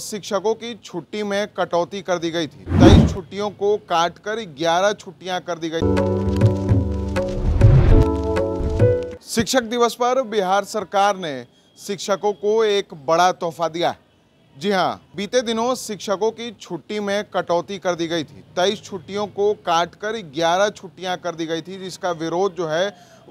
शिक्षकों की छुट्टी में कटौती कर दी गई थी तेईस छुट्टियों को काटकर 11 छुट्टियां कर दी गई शिक्षक दिवस पर बिहार सरकार ने शिक्षकों को एक बड़ा तोहफा दिया है जी हाँ बीते दिनों शिक्षकों की छुट्टी में कटौती कर दी गई थी तेईस छुट्टियों को काटकर 11 छुट्टियां कर दी गई थी जिसका विरोध जो है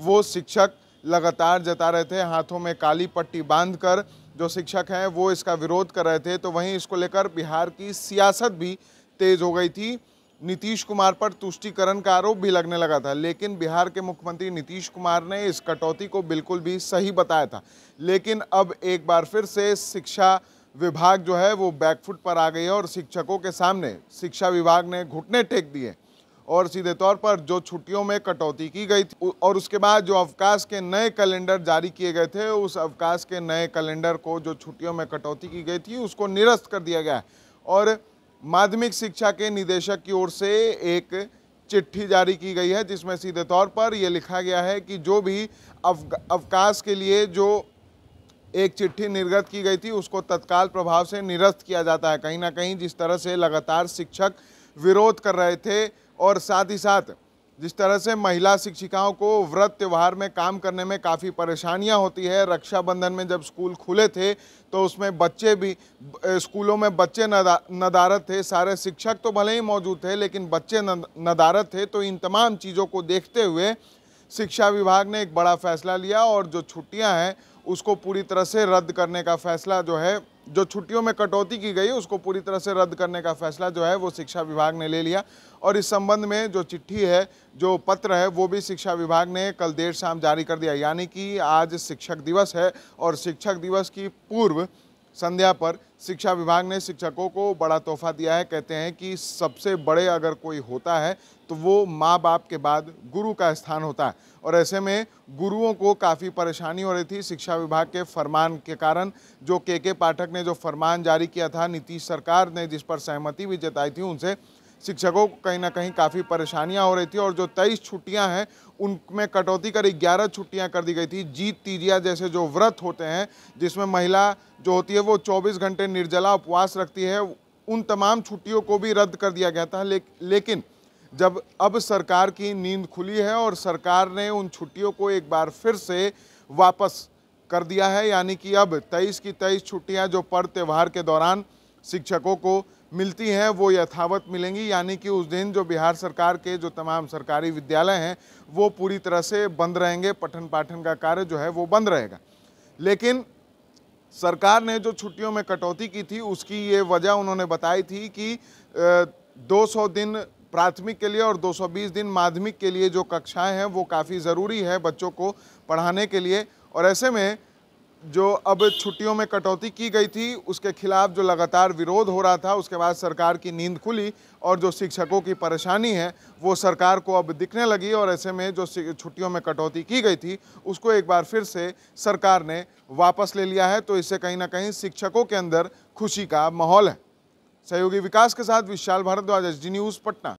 वो शिक्षक लगातार जता रहे थे हाथों में काली पट्टी बांधकर जो शिक्षक हैं वो इसका विरोध कर रहे थे तो वहीं इसको लेकर बिहार की सियासत भी तेज़ हो गई थी नीतीश कुमार पर तुष्टिकरण का आरोप भी लगने लगा था लेकिन बिहार के मुख्यमंत्री नीतीश कुमार ने इस कटौती को बिल्कुल भी सही बताया था लेकिन अब एक बार फिर से शिक्षा विभाग जो है वो बैकफुट पर आ गई है और शिक्षकों के सामने शिक्षा विभाग ने घुटने टेक दिए और सीधे तौर पर जो छुट्टियों में कटौती की गई थी और उसके बाद जो अवकाश के नए कैलेंडर जारी किए गए थे उस अवकाश के नए कैलेंडर को जो छुट्टियों में कटौती की गई थी उसको निरस्त कर दिया गया और माध्यमिक शिक्षा के निदेशक की ओर से एक चिट्ठी जारी की गई है जिसमें सीधे तौर पर यह लिखा गया है कि जो भी अवकाश के लिए जो एक चिट्ठी निर्गत की गई थी उसको तत्काल प्रभाव से निरस्त किया जाता है कहीं ना कहीं जिस तरह से लगातार शिक्षक विरोध कर रहे थे और साथ ही साथ जिस तरह से महिला शिक्षिकाओं को व्रत त्यौहार में काम करने में काफ़ी परेशानियां होती है रक्षाबंधन में जब स्कूल खुले थे तो उसमें बच्चे भी स्कूलों में बच्चे नदा, नदारत थे सारे शिक्षक तो भले ही मौजूद थे लेकिन बच्चे न, नदारत थे तो इन तमाम चीज़ों को देखते हुए शिक्षा विभाग ने एक बड़ा फैसला लिया और जो छुट्टियाँ हैं उसको पूरी तरह से रद्द करने का फैसला जो है जो छुट्टियों में कटौती की गई उसको पूरी तरह से रद्द करने का फैसला जो है वो शिक्षा विभाग ने ले लिया और इस संबंध में जो चिट्ठी है जो पत्र है वो भी शिक्षा विभाग ने कल देर शाम जारी कर दिया यानी कि आज शिक्षक दिवस है और शिक्षक दिवस की पूर्व संध्या पर शिक्षा विभाग ने शिक्षकों को बड़ा तोहफा दिया है कहते हैं कि सबसे बड़े अगर कोई होता है तो वो माँ बाप के बाद गुरु का स्थान होता है और ऐसे में गुरुओं को काफ़ी परेशानी हो रही थी शिक्षा विभाग के फरमान के कारण जो के के पाठक ने जो फरमान जारी किया था नीतीश सरकार ने जिस पर सहमति भी जताई थी उनसे शिक्षकों को कहीं ना कहीं काफ़ी परेशानियां हो रही थी और जो तेईस छुट्टियां हैं उनमें कटौती कर ग्यारह छुट्टियां कर दी गई थी जीत तीजिया जैसे जो व्रत होते हैं जिसमें महिला जो होती है वो 24 घंटे निर्जला उपवास रखती है उन तमाम छुट्टियों को भी रद्द कर दिया गया था ले, लेकिन जब अब सरकार की नींद खुली है और सरकार ने उन छुट्टियों को एक बार फिर से वापस कर दिया है यानी कि अब तेईस की तेईस छुट्टियाँ जो पर्व त्यौहार के दौरान शिक्षकों को मिलती हैं वो यथावत मिलेंगी यानी कि उस दिन जो बिहार सरकार के जो तमाम सरकारी विद्यालय हैं वो पूरी तरह से बंद रहेंगे पठन पाठन का कार्य जो है वो बंद रहेगा लेकिन सरकार ने जो छुट्टियों में कटौती की थी उसकी ये वजह उन्होंने बताई थी कि 200 दिन प्राथमिक के लिए और 220 दिन माध्यमिक के लिए जो कक्षाएं हैं वो काफ़ी ज़रूरी है बच्चों को पढ़ाने के लिए और ऐसे में जो अब छुट्टियों में कटौती की गई थी उसके खिलाफ जो लगातार विरोध हो रहा था उसके बाद सरकार की नींद खुली और जो शिक्षकों की परेशानी है वो सरकार को अब दिखने लगी और ऐसे में जो छुट्टियों में कटौती की गई थी उसको एक बार फिर से सरकार ने वापस ले लिया है तो इससे कहीं ना कहीं शिक्षकों के अंदर खुशी का माहौल है सहयोगी विकास के साथ विशाल भारद्वाज एच न्यूज़ पटना